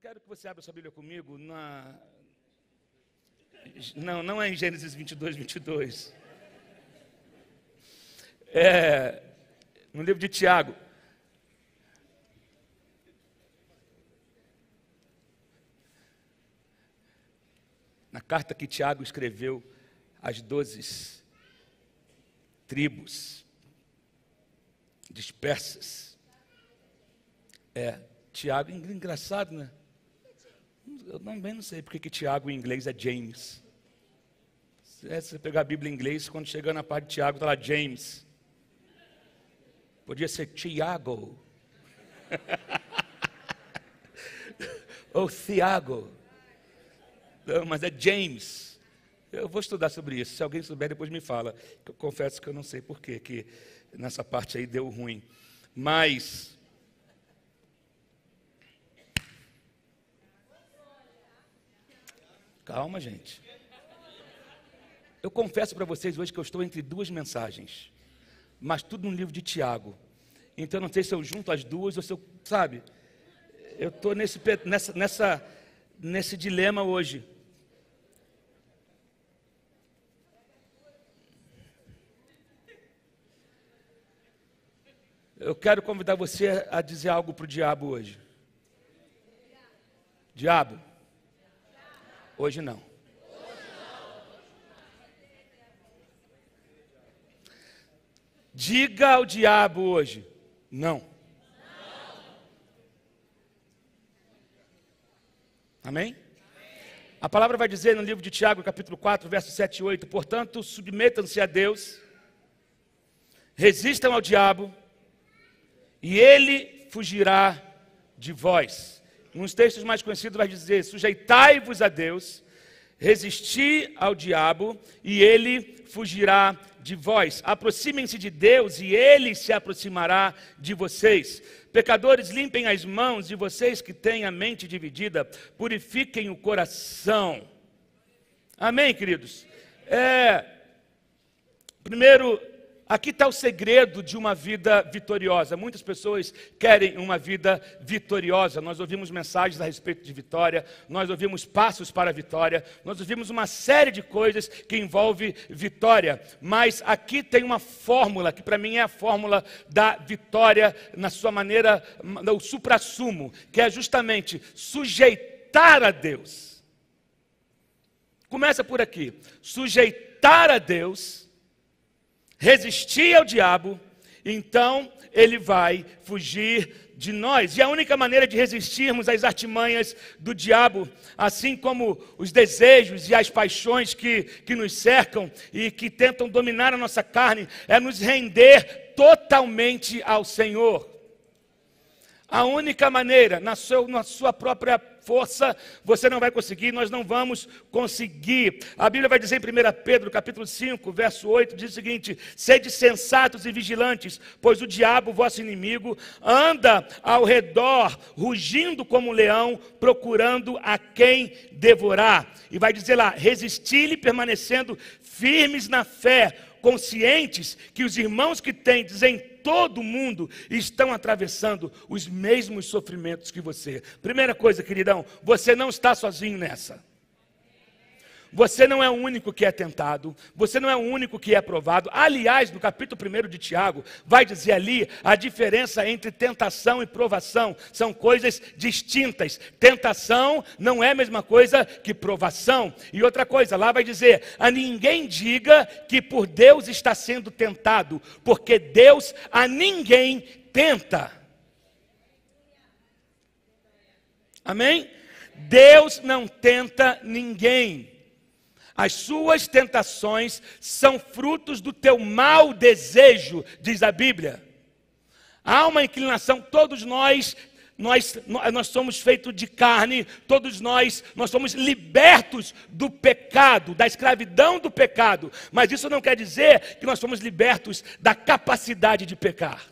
quero que você abra sua Bíblia comigo na. Não, não é em Gênesis 22, 22. É, no livro de Tiago. Na carta que Tiago escreveu às doze tribos dispersas. É, Tiago, engraçado, né? eu também não sei porque que Tiago em inglês é James. É, se você pegar a Bíblia em inglês, quando chega na parte de Tiago, está lá James. Podia ser Tiago. Ou Thiago. Não, mas é James. Eu vou estudar sobre isso. Se alguém souber, depois me fala. Eu confesso que eu não sei porquê, que nessa parte aí deu ruim. Mas Calma, gente. Eu confesso para vocês hoje que eu estou entre duas mensagens, mas tudo no livro de Tiago. Então eu não sei se eu junto as duas ou se eu, sabe? Eu estou nesse, nessa, nessa, nesse dilema hoje. Eu quero convidar você a dizer algo para o diabo hoje. Diabo, Hoje não. Diga ao diabo hoje: não. Amém? A palavra vai dizer no livro de Tiago, capítulo 4, verso 7 e 8: Portanto, submetam-se a Deus, resistam ao diabo, e ele fugirá de vós. Um dos textos mais conhecidos vai dizer: Sujeitai-vos a Deus, resisti ao diabo, e ele fugirá de vós. Aproximem-se de Deus, e ele se aproximará de vocês. Pecadores, limpem as mãos, e vocês que têm a mente dividida, purifiquem o coração. Amém, queridos? É, primeiro Aqui está o segredo de uma vida vitoriosa. Muitas pessoas querem uma vida vitoriosa. Nós ouvimos mensagens a respeito de vitória, nós ouvimos passos para a vitória, nós ouvimos uma série de coisas que envolve vitória. Mas aqui tem uma fórmula que para mim é a fórmula da vitória na sua maneira, o suprassumo, que é justamente sujeitar a Deus. Começa por aqui. Sujeitar a Deus resistir ao diabo, então ele vai fugir de nós. E a única maneira de resistirmos às artimanhas do diabo, assim como os desejos e as paixões que, que nos cercam e que tentam dominar a nossa carne, é nos render totalmente ao Senhor. A única maneira, na sua, na sua própria força, você não vai conseguir, nós não vamos conseguir. A Bíblia vai dizer em 1 Pedro, capítulo 5, verso 8, diz o seguinte: sede sensatos e vigilantes, pois o diabo, vosso inimigo, anda ao redor, rugindo como um leão, procurando a quem devorar. E vai dizer lá: resisti-lhe permanecendo firmes na fé, conscientes que os irmãos que têm em todo mundo estão atravessando os mesmos sofrimentos que você. Primeira coisa, queridão, você não está sozinho nessa. Você não é o único que é tentado, você não é o único que é provado. Aliás, no capítulo 1 de Tiago, vai dizer ali a diferença entre tentação e provação. São coisas distintas. Tentação não é a mesma coisa que provação. E outra coisa, lá vai dizer: a ninguém diga que por Deus está sendo tentado, porque Deus a ninguém tenta. Amém? Deus não tenta ninguém. As suas tentações são frutos do teu mau desejo, diz a Bíblia. Há uma inclinação, todos nós nós, nós somos feitos de carne, todos nós, nós somos libertos do pecado, da escravidão do pecado, mas isso não quer dizer que nós somos libertos da capacidade de pecar.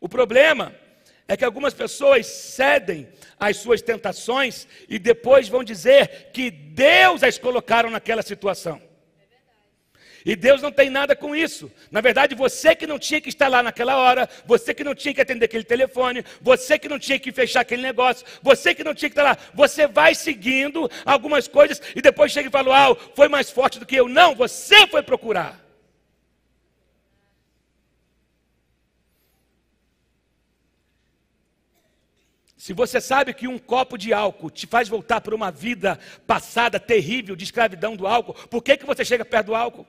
O problema é que algumas pessoas cedem às suas tentações e depois vão dizer que Deus as colocaram naquela situação. E Deus não tem nada com isso. Na verdade, você que não tinha que estar lá naquela hora, você que não tinha que atender aquele telefone, você que não tinha que fechar aquele negócio, você que não tinha que estar lá, você vai seguindo algumas coisas e depois chega e fala: Ah, foi mais forte do que eu. Não, você foi procurar. Se você sabe que um copo de álcool te faz voltar para uma vida passada terrível de escravidão do álcool, por que, que você chega perto do álcool?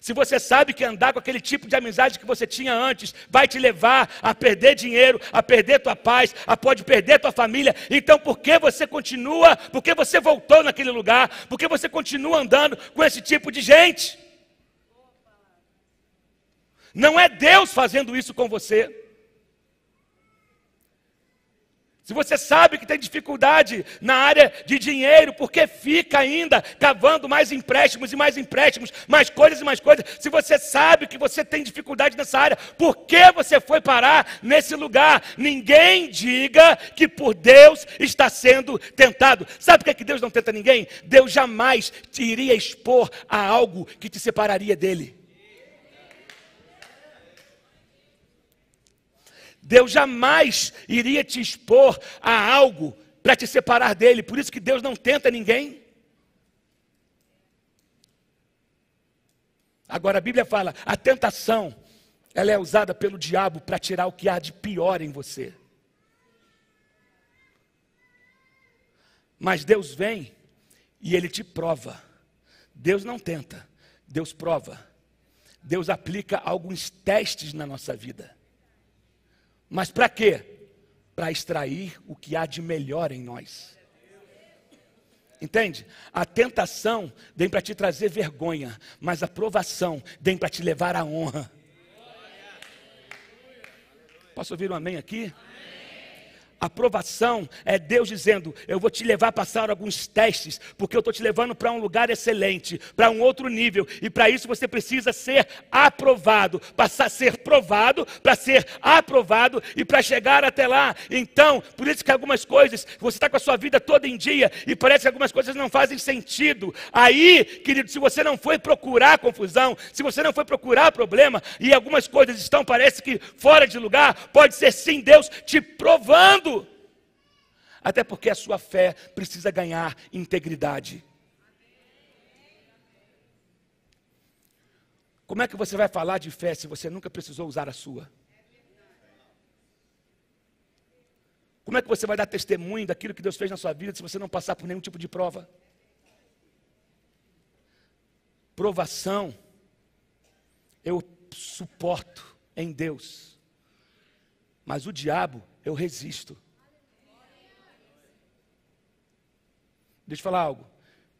Se você sabe que andar com aquele tipo de amizade que você tinha antes vai te levar a perder dinheiro, a perder tua paz, a pode perder tua família, então por que você continua? Por que você voltou naquele lugar? Por que você continua andando com esse tipo de gente? Não é Deus fazendo isso com você. Se você sabe que tem dificuldade na área de dinheiro, porque fica ainda cavando mais empréstimos e mais empréstimos, mais coisas e mais coisas? Se você sabe que você tem dificuldade nessa área, por que você foi parar nesse lugar? Ninguém diga que por Deus está sendo tentado. Sabe por que, é que Deus não tenta ninguém? Deus jamais te iria expor a algo que te separaria dele. Deus jamais iria te expor a algo para te separar dele. Por isso que Deus não tenta ninguém. Agora a Bíblia fala: a tentação ela é usada pelo diabo para tirar o que há de pior em você. Mas Deus vem e ele te prova. Deus não tenta, Deus prova. Deus aplica alguns testes na nossa vida. Mas para quê? Para extrair o que há de melhor em nós. Entende? A tentação vem para te trazer vergonha, mas a provação vem para te levar à honra. Posso ouvir um amém aqui? Amém. Aprovação é Deus dizendo: Eu vou te levar a passar alguns testes, porque eu estou te levando para um lugar excelente, para um outro nível, e para isso você precisa ser aprovado, passar a ser provado, para ser aprovado e para chegar até lá. Então, por isso que algumas coisas, você está com a sua vida toda em dia e parece que algumas coisas não fazem sentido. Aí, querido, se você não foi procurar confusão, se você não foi procurar problema e algumas coisas estão, parece que fora de lugar, pode ser sim Deus te provando até porque a sua fé precisa ganhar integridade. Como é que você vai falar de fé se você nunca precisou usar a sua? Como é que você vai dar testemunho daquilo que Deus fez na sua vida se você não passar por nenhum tipo de prova? Provação, eu suporto em Deus, mas o diabo eu resisto. Deixa eu falar algo.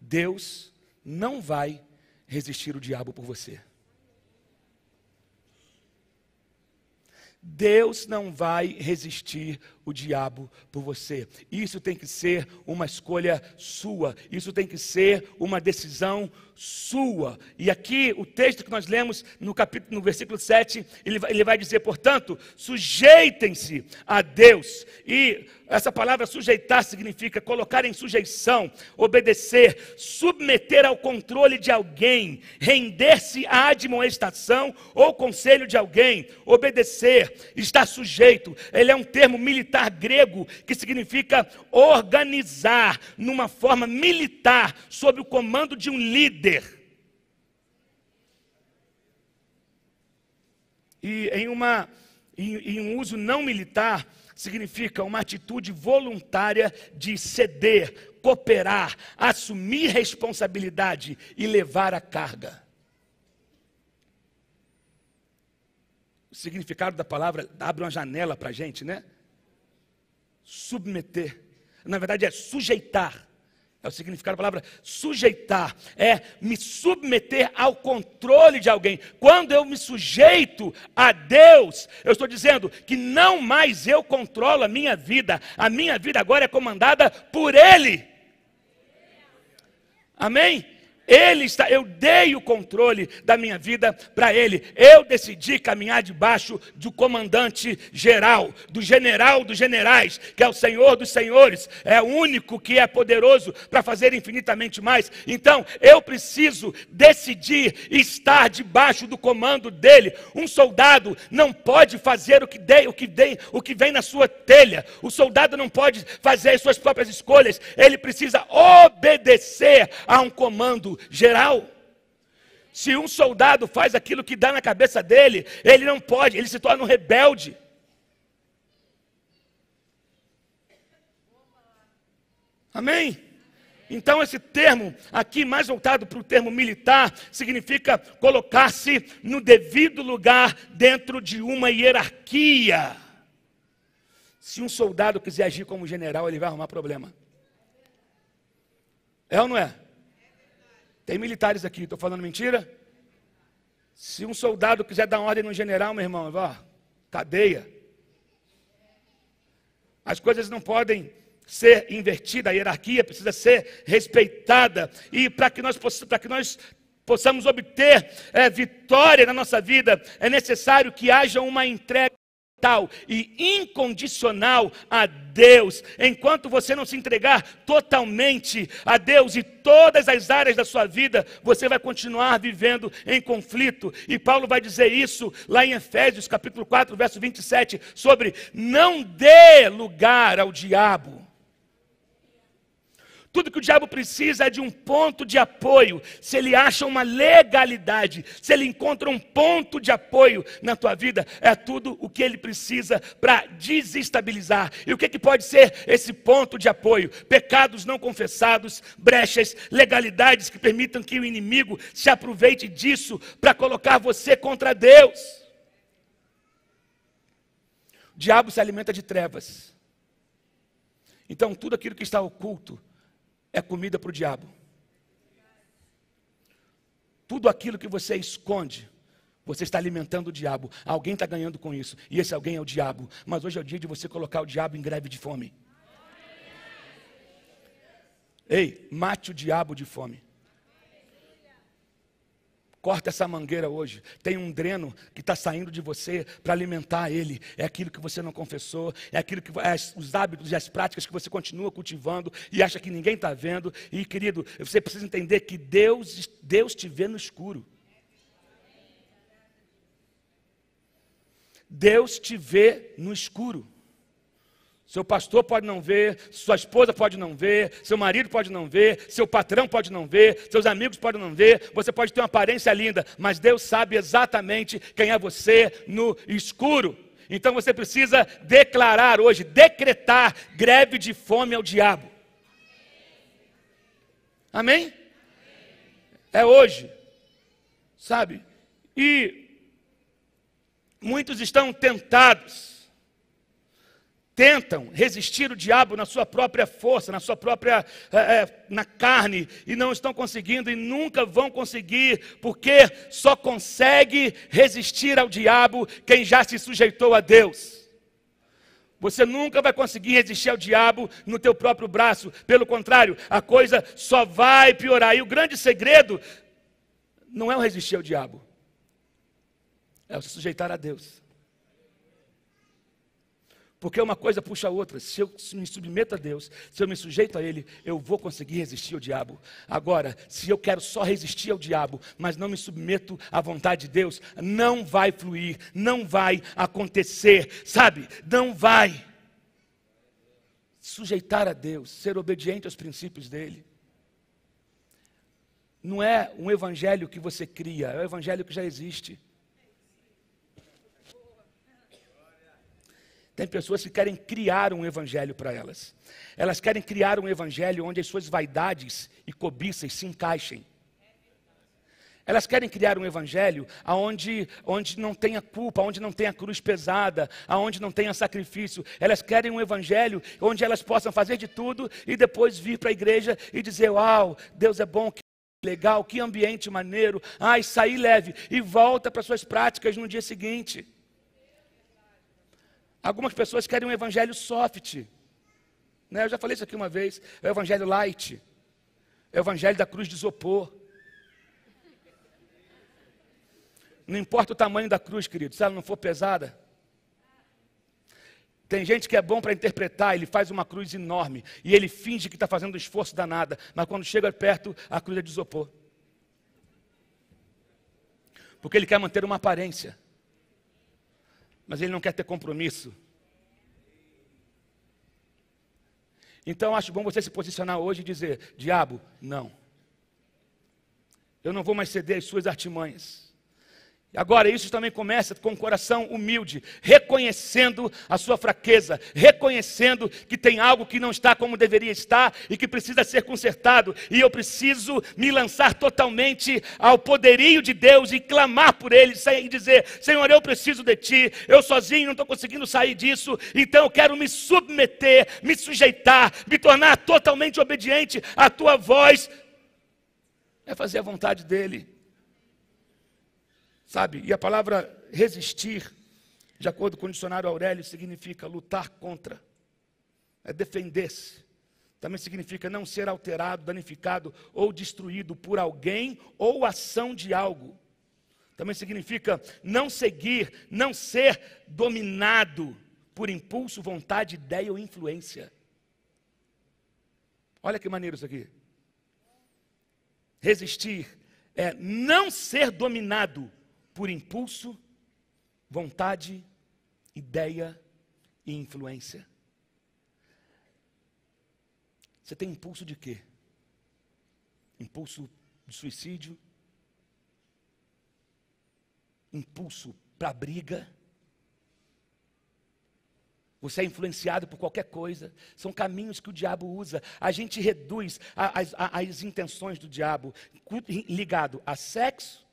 Deus não vai resistir o diabo por você. Deus não vai resistir o diabo por você. Isso tem que ser uma escolha sua. Isso tem que ser uma decisão sua sua. E aqui o texto que nós lemos no capítulo, no versículo 7, ele, vai, ele vai dizer, portanto, sujeitem-se a Deus. E essa palavra sujeitar significa colocar em sujeição, obedecer, submeter ao controle de alguém, render-se à admoestação ou conselho de alguém, obedecer, estar sujeito. Ele é um termo militar grego que significa organizar numa forma militar, sob o comando de um líder ter. E em, uma, em, em um uso não militar, significa uma atitude voluntária de ceder, cooperar, assumir responsabilidade e levar a carga. O significado da palavra abre uma janela para a gente, né? Submeter. Na verdade, é sujeitar, é o significado da palavra sujeitar, é me submeter ao controle de alguém. Quando eu me sujeito a Deus, eu estou dizendo que não mais eu controlo a minha vida, a minha vida agora é comandada por Ele. Amém? Ele está, eu dei o controle da minha vida para ele. Eu decidi caminhar debaixo do comandante geral, do general dos generais, que é o Senhor dos senhores, é o único que é poderoso para fazer infinitamente mais. Então, eu preciso decidir estar debaixo do comando dele. Um soldado não pode fazer o que dei, o que dei, o que vem na sua telha. O soldado não pode fazer as suas próprias escolhas. Ele precisa obedecer a um comando geral. Se um soldado faz aquilo que dá na cabeça dele, ele não pode, ele se torna um rebelde. Amém? Então, esse termo aqui, mais voltado para o termo militar, significa colocar-se no devido lugar dentro de uma hierarquia. Se um soldado quiser agir como general, ele vai arrumar problema. É ou não é? Tem militares aqui, estou falando mentira? Se um soldado quiser dar ordem no general, meu irmão, ó, cadeia. As coisas não podem ser invertidas, a hierarquia precisa ser respeitada. E para que nós para que nós possamos obter é, vitória na nossa vida, é necessário que haja uma entrega total e incondicional a Deus, enquanto você não se entregar totalmente a Deus e todas as áreas da sua vida, você vai continuar vivendo em conflito. E Paulo vai dizer isso lá em Efésios, capítulo 4, verso 27, sobre não dê lugar ao diabo. Tudo que o diabo precisa é de um ponto de apoio. Se ele acha uma legalidade, se ele encontra um ponto de apoio na tua vida, é tudo o que ele precisa para desestabilizar. E o que, que pode ser esse ponto de apoio? Pecados não confessados, brechas, legalidades que permitam que o inimigo se aproveite disso para colocar você contra Deus. O diabo se alimenta de trevas. Então, tudo aquilo que está oculto é comida para o diabo. Tudo aquilo que você esconde, você está alimentando o diabo. Alguém está ganhando com isso. E esse alguém é o diabo. Mas hoje é o dia de você colocar o diabo em greve de fome. Ei, mate o diabo de fome. Corta essa mangueira hoje. Tem um dreno que está saindo de você para alimentar ele. É aquilo que você não confessou, é aquilo que é os hábitos e as práticas que você continua cultivando e acha que ninguém está vendo. E querido, você precisa entender que Deus, Deus te vê no escuro. Deus te vê no escuro. Seu pastor pode não ver, sua esposa pode não ver, seu marido pode não ver, seu patrão pode não ver, seus amigos podem não ver, você pode ter uma aparência linda, mas Deus sabe exatamente quem é você no escuro. Então você precisa declarar hoje, decretar greve de fome ao diabo. Amém? É hoje, sabe? E muitos estão tentados tentam resistir o diabo na sua própria força, na sua própria é, na carne e não estão conseguindo e nunca vão conseguir, porque só consegue resistir ao diabo quem já se sujeitou a Deus. Você nunca vai conseguir resistir ao diabo no teu próprio braço. Pelo contrário, a coisa só vai piorar. E o grande segredo não é o resistir ao diabo. É o se sujeitar a Deus. Porque uma coisa puxa a outra. Se eu me submeto a Deus, se eu me sujeito a Ele, eu vou conseguir resistir ao diabo. Agora, se eu quero só resistir ao diabo, mas não me submeto à vontade de Deus, não vai fluir, não vai acontecer, sabe? Não vai. Sujeitar a Deus, ser obediente aos princípios dEle. Não é um evangelho que você cria, é o um evangelho que já existe. Tem pessoas que querem criar um evangelho para elas. Elas querem criar um evangelho onde as suas vaidades e cobiças se encaixem. Elas querem criar um evangelho onde, onde não tenha culpa, onde não tenha cruz pesada, onde não tenha sacrifício. Elas querem um evangelho onde elas possam fazer de tudo e depois vir para a igreja e dizer: Uau, Deus é bom, que legal, que ambiente maneiro. Ai, sair leve. E volta para suas práticas no dia seguinte. Algumas pessoas querem um evangelho soft. Né? Eu já falei isso aqui uma vez. É o evangelho light. É o evangelho da cruz de isopor. Não importa o tamanho da cruz, querido, se ela não for pesada. Tem gente que é bom para interpretar, ele faz uma cruz enorme e ele finge que está fazendo um esforço danada, mas quando chega perto, a cruz é de isopor. Porque ele quer manter uma aparência mas ele não quer ter compromisso. Então acho bom você se posicionar hoje e dizer: diabo, não. Eu não vou mais ceder às suas artimanhas. Agora, isso também começa com um coração humilde, reconhecendo a sua fraqueza, reconhecendo que tem algo que não está como deveria estar e que precisa ser consertado, e eu preciso me lançar totalmente ao poderio de Deus e clamar por Ele, e dizer: Senhor, eu preciso de Ti, eu sozinho não estou conseguindo sair disso, então eu quero me submeter, me sujeitar, me tornar totalmente obediente à Tua voz, é fazer a vontade dEle. Sabe? E a palavra resistir, de acordo com o dicionário Aurélio, significa lutar contra, é defender-se. Também significa não ser alterado, danificado ou destruído por alguém ou ação de algo. Também significa não seguir, não ser dominado por impulso, vontade, ideia ou influência. Olha que maneiro isso aqui. Resistir é não ser dominado por impulso, vontade, ideia e influência. Você tem impulso de quê? Impulso de suicídio? Impulso para briga? Você é influenciado por qualquer coisa. São caminhos que o diabo usa. A gente reduz as, as intenções do diabo ligado a sexo,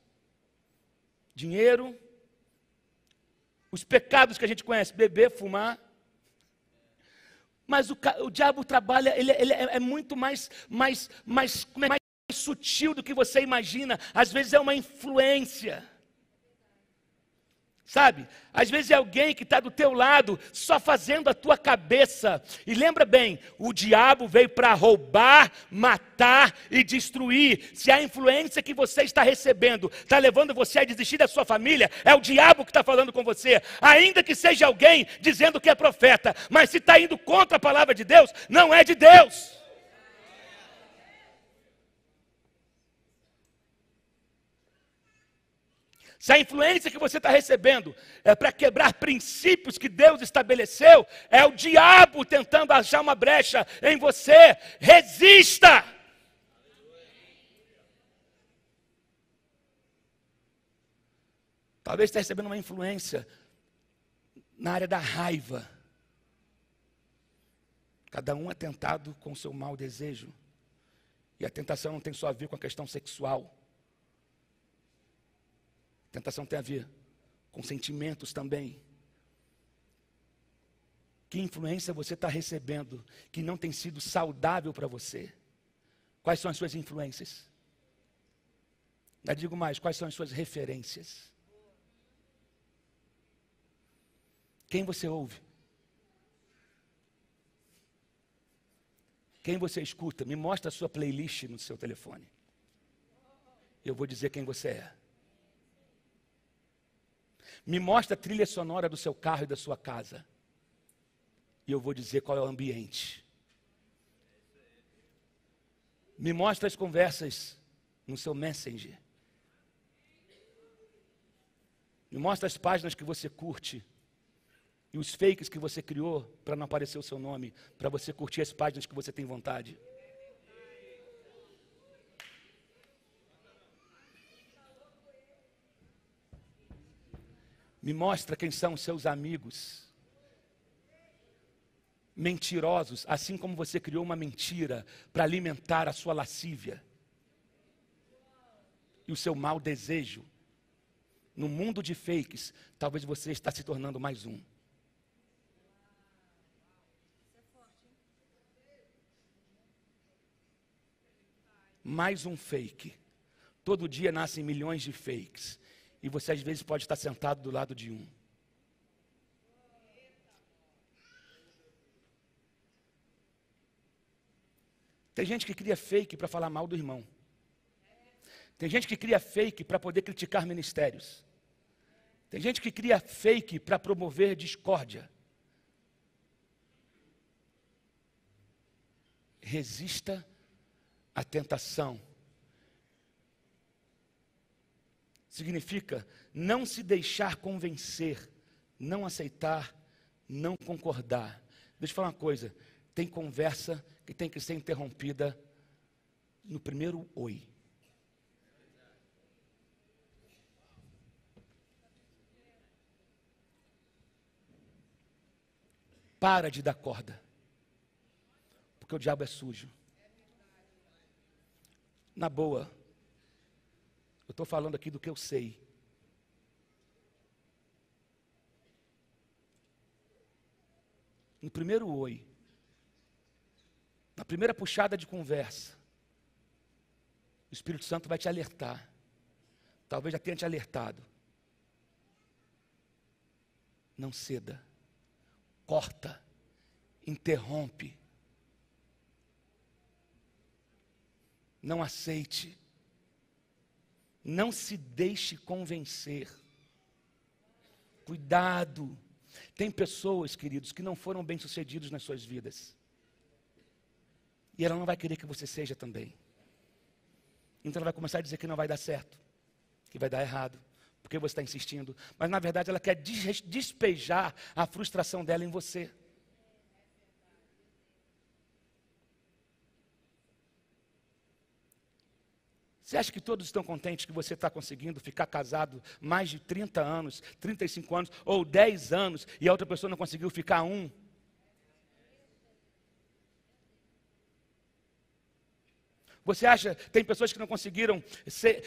dinheiro, os pecados que a gente conhece, beber, fumar. Mas o, o diabo trabalha, ele, ele é, é, muito mais, mais, mais, é é? mais sutil do que você imagina. Às vezes é uma influência. Sabe? Às vezes é alguém que está do teu lado, só fazendo a tua cabeça. E lembra bem, o diabo veio para roubar, matar e destruir. Se a influência que você está recebendo está levando você a desistir da sua família, é o diabo que está falando com você. Ainda que seja alguém dizendo que é profeta, mas se está indo contra a palavra de Deus, não é de Deus. Se a influência que você está recebendo é para quebrar princípios que Deus estabeleceu, é o diabo tentando achar uma brecha em você. Resista! Talvez está recebendo uma influência na área da raiva. Cada um é tentado com o seu mau desejo. E a tentação não tem só a ver com a questão sexual. Tentação tem a ver com sentimentos também. Que influência você está recebendo que não tem sido saudável para você? Quais são as suas influências? Já digo mais, quais são as suas referências? Quem você ouve? Quem você escuta? Me mostra a sua playlist no seu telefone. Eu vou dizer quem você é. Me mostra a trilha sonora do seu carro e da sua casa. E eu vou dizer qual é o ambiente. Me mostra as conversas no seu Messenger. Me mostra as páginas que você curte e os fakes que você criou para não aparecer o seu nome, para você curtir as páginas que você tem vontade. Me mostra quem são os seus amigos. Mentirosos, assim como você criou uma mentira para alimentar a sua lascívia e o seu mau desejo. No mundo de fakes, talvez você está se tornando mais um. Mais um fake. Todo dia nascem milhões de fakes e você às vezes pode estar sentado do lado de um. Tem gente que cria fake para falar mal do irmão. Tem gente que cria fake para poder criticar ministérios. Tem gente que cria fake para promover discórdia. Resista à tentação Significa não se deixar convencer, não aceitar, não concordar. Deixa eu falar uma coisa: tem conversa que tem que ser interrompida no primeiro oi. Para de dar corda, porque o diabo é sujo. Na boa, eu estou falando aqui do que eu sei. No primeiro oi, na primeira puxada de conversa, o Espírito Santo vai te alertar. Talvez já tenha te alertado. Não ceda. Corta. Interrompe. Não aceite. Não se deixe convencer. Cuidado. Tem pessoas, queridos, que não foram bem-sucedidos nas suas vidas. E ela não vai querer que você seja também. Então ela vai começar a dizer que não vai dar certo, que vai dar errado, porque você está insistindo. Mas na verdade ela quer despejar a frustração dela em você. Você acha que todos estão contentes que você está conseguindo ficar casado mais de 30 anos, 35 anos ou 10 anos e a outra pessoa não conseguiu ficar um? Você acha, tem pessoas que não conseguiram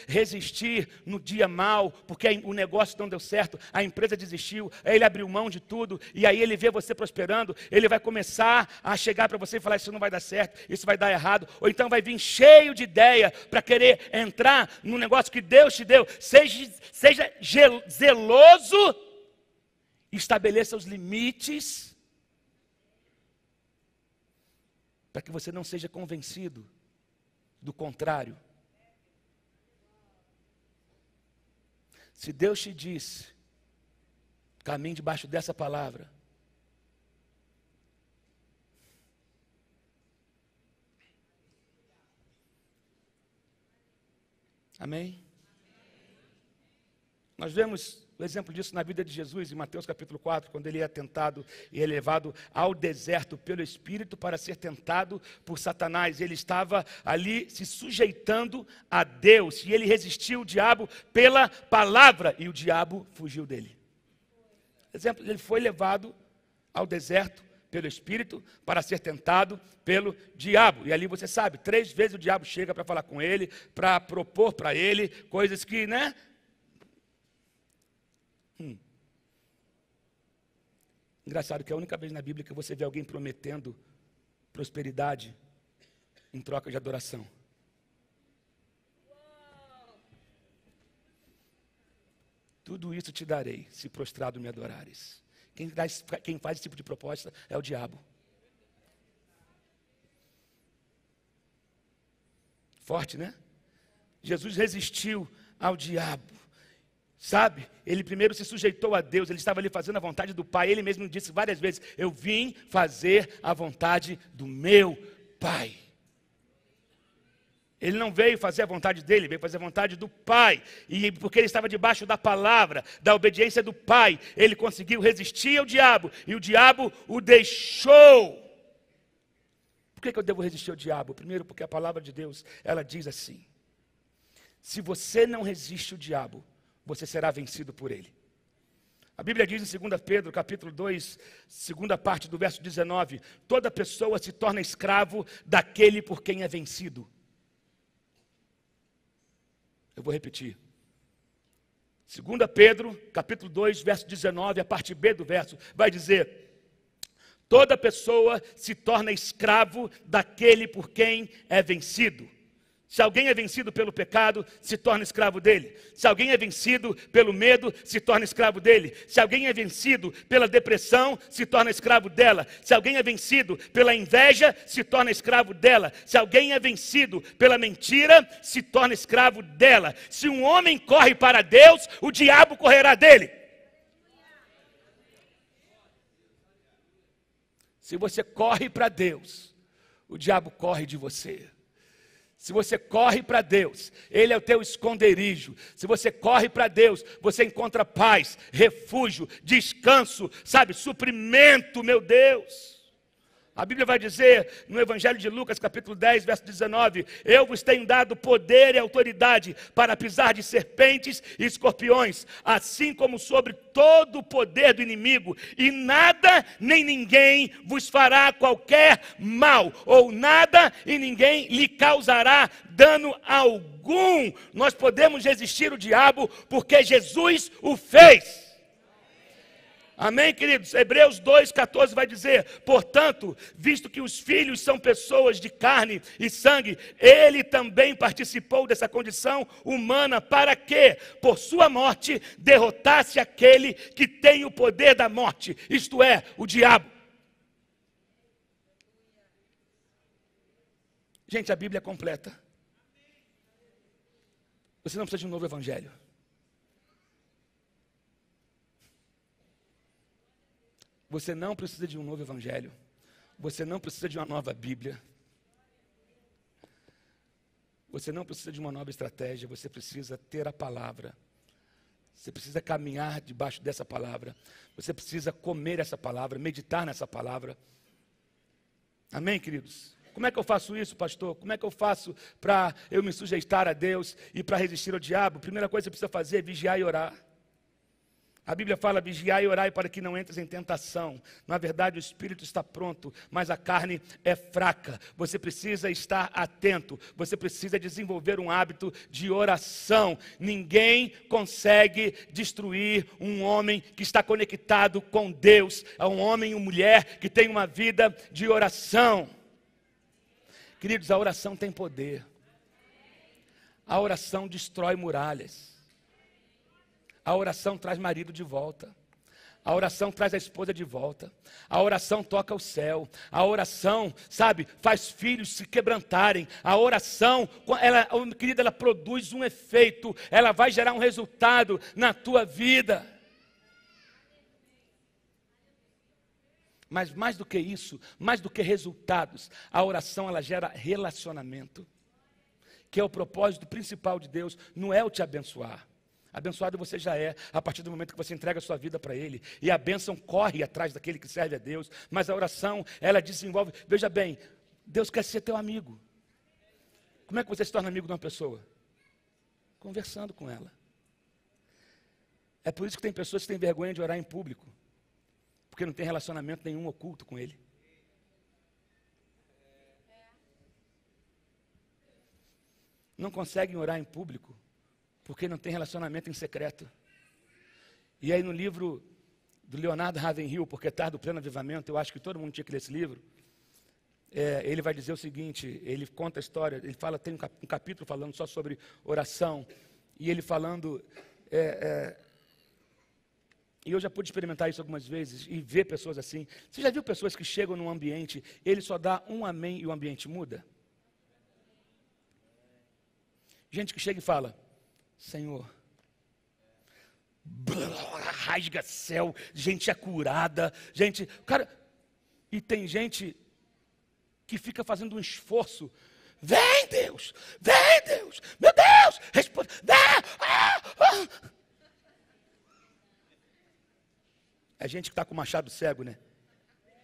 resistir no dia mal, porque o negócio não deu certo, a empresa desistiu, aí ele abriu mão de tudo, e aí ele vê você prosperando, ele vai começar a chegar para você e falar: Isso não vai dar certo, isso vai dar errado, ou então vai vir cheio de ideia para querer entrar no negócio que Deus te deu. Seja, seja zeloso, estabeleça os limites, para que você não seja convencido do contrário. Se Deus te disse, caminhe debaixo dessa palavra. Amém? Nós vemos o exemplo disso na vida de Jesus, em Mateus capítulo 4, quando ele é tentado e é levado ao deserto pelo Espírito para ser tentado por Satanás. Ele estava ali se sujeitando a Deus e ele resistiu o diabo pela palavra e o diabo fugiu dele. Exemplo, ele foi levado ao deserto pelo Espírito para ser tentado pelo diabo. E ali você sabe, três vezes o diabo chega para falar com ele, para propor para ele coisas que, né? Hum. Engraçado que é a única vez na Bíblia que você vê alguém prometendo prosperidade em troca de adoração. Tudo isso te darei, se prostrado me adorares. Quem, dá, quem faz esse tipo de proposta é o diabo. Forte, né? Jesus resistiu ao diabo. Sabe? Ele primeiro se sujeitou a Deus, ele estava ali fazendo a vontade do Pai. Ele mesmo disse várias vezes: Eu vim fazer a vontade do meu Pai. Ele não veio fazer a vontade dele, veio fazer a vontade do Pai. E porque ele estava debaixo da palavra, da obediência do Pai, ele conseguiu resistir ao diabo e o diabo o deixou. Por que, que eu devo resistir ao diabo? Primeiro, porque a palavra de Deus, ela diz assim: se você não resiste o diabo, você será vencido por ele. A Bíblia diz em 2 Pedro, capítulo 2, segunda parte do verso 19: toda pessoa se torna escravo daquele por quem é vencido. Eu vou repetir. 2 Pedro, capítulo 2, verso 19, a parte B do verso, vai dizer: Toda pessoa se torna escravo daquele por quem é vencido. Se alguém é vencido pelo pecado, se torna escravo dele. Se alguém é vencido pelo medo, se torna escravo dele. Se alguém é vencido pela depressão, se torna escravo dela. Se alguém é vencido pela inveja, se torna escravo dela. Se alguém é vencido pela mentira, se torna escravo dela. Se um homem corre para Deus, o diabo correrá dele. Se você corre para Deus, o diabo corre de você. Se você corre para Deus, Ele é o teu esconderijo. Se você corre para Deus, você encontra paz, refúgio, descanso, sabe, suprimento, meu Deus. A Bíblia vai dizer no Evangelho de Lucas, capítulo 10, verso 19: Eu vos tenho dado poder e autoridade para pisar de serpentes e escorpiões, assim como sobre todo o poder do inimigo, e nada nem ninguém vos fará qualquer mal, ou nada e ninguém lhe causará dano algum. Nós podemos resistir o diabo porque Jesus o fez. Amém, queridos? Hebreus 2,14 vai dizer: Portanto, visto que os filhos são pessoas de carne e sangue, ele também participou dessa condição humana, para que, por sua morte, derrotasse aquele que tem o poder da morte, isto é, o diabo. Gente, a Bíblia é completa. Você não precisa de um novo evangelho. Você não precisa de um novo evangelho. Você não precisa de uma nova Bíblia. Você não precisa de uma nova estratégia, você precisa ter a palavra. Você precisa caminhar debaixo dessa palavra. Você precisa comer essa palavra, meditar nessa palavra. Amém, queridos? Como é que eu faço isso, pastor? Como é que eu faço para eu me sujeitar a Deus e para resistir ao diabo? Primeira coisa que você precisa fazer é vigiar e orar. A Bíblia fala: vigiai e orai para que não entres em tentação. Na verdade, o espírito está pronto, mas a carne é fraca. Você precisa estar atento, você precisa desenvolver um hábito de oração. Ninguém consegue destruir um homem que está conectado com Deus, a é um homem e uma mulher que tem uma vida de oração. Queridos, a oração tem poder, a oração destrói muralhas. A oração traz marido de volta. A oração traz a esposa de volta. A oração toca o céu. A oração, sabe, faz filhos se quebrantarem. A oração, ela, querida, ela produz um efeito. Ela vai gerar um resultado na tua vida. Mas mais do que isso, mais do que resultados, a oração ela gera relacionamento, que é o propósito principal de Deus, não é o te abençoar. Abençoado você já é a partir do momento que você entrega a sua vida para Ele. E a bênção corre atrás daquele que serve a Deus. Mas a oração, ela desenvolve. Veja bem, Deus quer ser teu amigo. Como é que você se torna amigo de uma pessoa? Conversando com ela. É por isso que tem pessoas que têm vergonha de orar em público, porque não tem relacionamento nenhum oculto com Ele. Não conseguem orar em público porque não tem relacionamento em secreto. E aí no livro do Leonardo Ravenhill, Porque Tarde do Pleno Avivamento, eu acho que todo mundo tinha que ler esse livro, é, ele vai dizer o seguinte, ele conta a história, ele fala, tem um capítulo falando só sobre oração, e ele falando... É, é, e eu já pude experimentar isso algumas vezes e ver pessoas assim. Você já viu pessoas que chegam num ambiente, ele só dá um amém e o ambiente muda? Gente que chega e fala, Senhor. rasga céu, gente é curada, gente. Cara, e tem gente que fica fazendo um esforço. Vem Deus, vem Deus, meu Deus, responde. Ah, ah. É gente que está com o machado cego, né?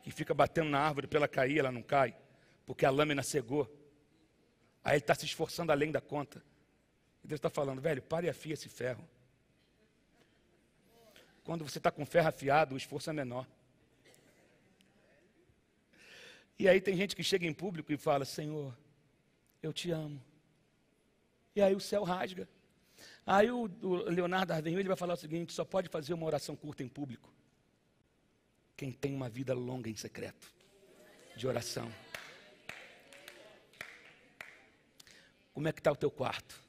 Que fica batendo na árvore para ela cair, ela não cai, porque a lâmina cegou. Aí ele está se esforçando além da conta. Deus está falando, velho, pare e afia esse ferro. Quando você está com ferro afiado, o esforço é menor. E aí tem gente que chega em público e fala: Senhor, eu te amo. E aí o céu rasga. Aí o, Leonardo Ardenho ele vai falar o seguinte: só pode fazer uma oração curta em público quem tem uma vida longa em secreto de oração. Como é que está o teu quarto?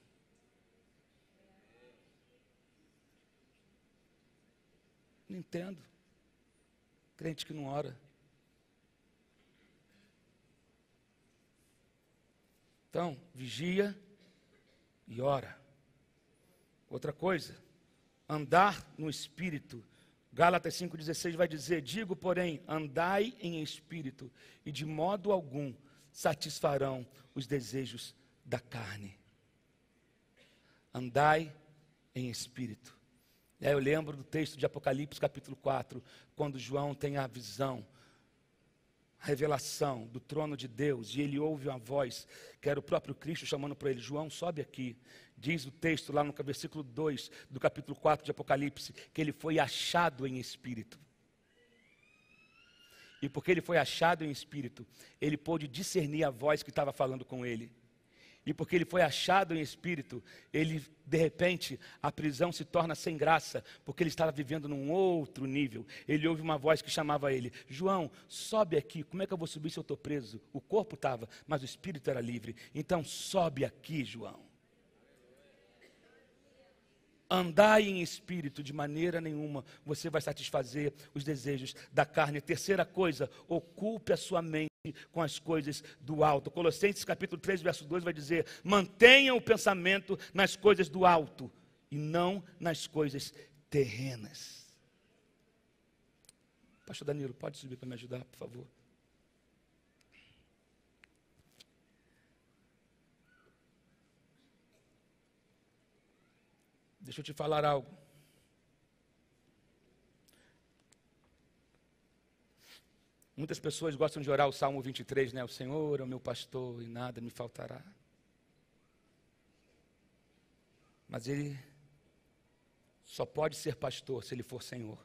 Não entendo. Crente que não ora. Então, vigia e ora. Outra coisa, andar no espírito. Gálatas 5,16 vai dizer: Digo, porém, andai em espírito, e de modo algum satisfarão os desejos da carne. Andai em espírito. Eu lembro do texto de Apocalipse, capítulo 4, quando João tem a visão, a revelação do trono de Deus, e ele ouve uma voz, que era o próprio Cristo chamando para ele: João, sobe aqui. Diz o texto lá no versículo 2 do capítulo 4 de Apocalipse, que ele foi achado em espírito. E porque ele foi achado em espírito, ele pôde discernir a voz que estava falando com ele e porque ele foi achado em espírito, ele de repente a prisão se torna sem graça, porque ele estava vivendo num outro nível. Ele ouve uma voz que chamava ele: João, sobe aqui. Como é que eu vou subir se eu estou preso? O corpo estava, mas o espírito era livre. Então sobe aqui, João. Andai em espírito, de maneira nenhuma você vai satisfazer os desejos da carne. Terceira coisa, ocupe a sua mente com as coisas do alto. Colossenses capítulo 3, verso 2 vai dizer: "Mantenham o pensamento nas coisas do alto e não nas coisas terrenas." Pastor Danilo, pode subir para me ajudar, por favor? Deixa eu te falar algo. Muitas pessoas gostam de orar o Salmo 23, né? O Senhor é o meu pastor e nada me faltará. Mas ele só pode ser pastor se ele for Senhor.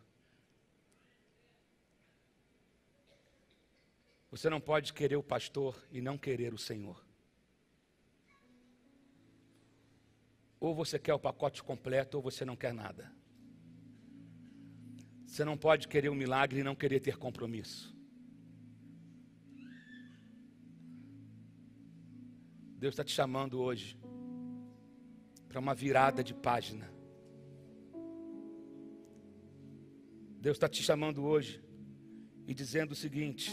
Você não pode querer o pastor e não querer o Senhor. Ou você quer o pacote completo ou você não quer nada. Você não pode querer o um milagre e não querer ter compromisso. Deus está te chamando hoje para uma virada de página. Deus está te chamando hoje e dizendo o seguinte: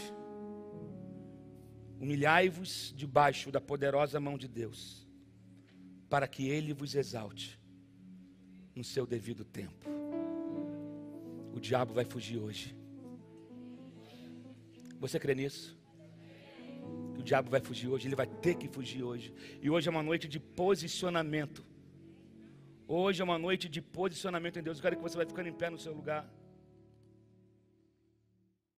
humilhai-vos debaixo da poderosa mão de Deus, para que Ele vos exalte no seu devido tempo. O diabo vai fugir hoje. Você crê nisso? o diabo vai fugir hoje, ele vai ter que fugir hoje. E hoje é uma noite de posicionamento. Hoje é uma noite de posicionamento em Deus. Eu quero que você vai ficando em pé no seu lugar.